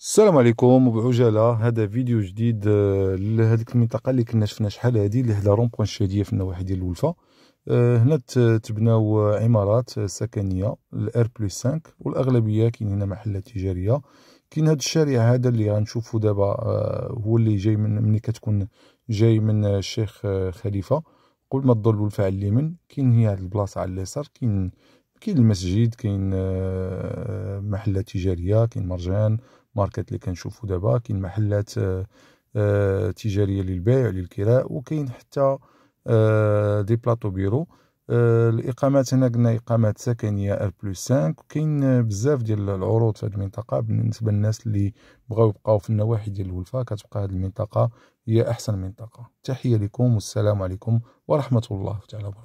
السلام عليكم وبعجالة هذا فيديو جديد آه، لهذيك المنطقة اللي كنا شفنا شحال هذه اللي رون بوان الشادية في النواحي ديال الولفة آه، هنا تبناو عمارات سكنية الار بلس 5 والأغلبية كاين هنا محلات تجارية كاين هذا الشارع هذا اللي غنشوفو دابا آه، هو اللي جاي من ملي كتكون جاي من الشيخ خليفة قبل ما تضل الولفة على اليمين كاين هي هاد البلاصة على اليسار كاين كاين المسجد كاين محلات تجاريه كاين مرجان ماركت اللي كنشوفو دابا كاين محلات آه، آه، تجاريه للبيع للكراء وكاين حتى آه، دي بلاطو بيرو الاقامات هنا قلنا اقامات سكنيه ار بلس 5 كاين بزاف ديال العروض في هذه المنطقه بالنسبه للناس اللي بغاو يبقاو في النواحي ديال الولفه كتبقى هذه المنطقه هي احسن منطقه تحيه لكم والسلام عليكم ورحمه الله تعالى وبركاته